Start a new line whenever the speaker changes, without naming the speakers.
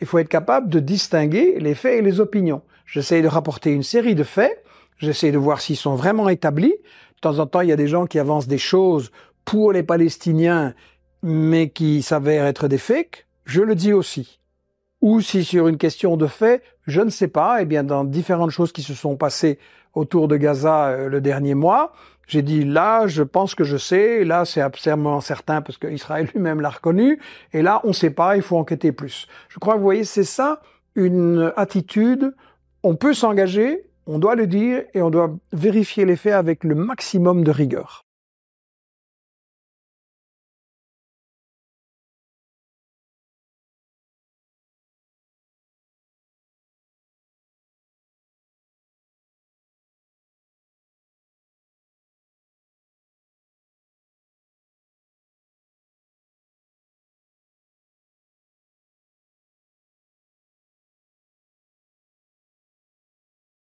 Il faut être capable de distinguer les faits et les opinions. J'essaie de rapporter une série de faits, J'essaie de voir s'ils sont vraiment établis. De temps en temps, il y a des gens qui avancent des choses pour les Palestiniens, mais qui s'avèrent être des fakes. Je le dis aussi ou si sur une question de fait, je ne sais pas, eh bien dans différentes choses qui se sont passées autour de Gaza euh, le dernier mois, j'ai dit là, je pense que je sais, là c'est absolument certain parce que lui-même l'a reconnu, et là on ne sait pas, il faut enquêter plus. Je crois que vous voyez, c'est ça une attitude, on peut s'engager, on doit le dire et on doit vérifier les faits avec le maximum de rigueur.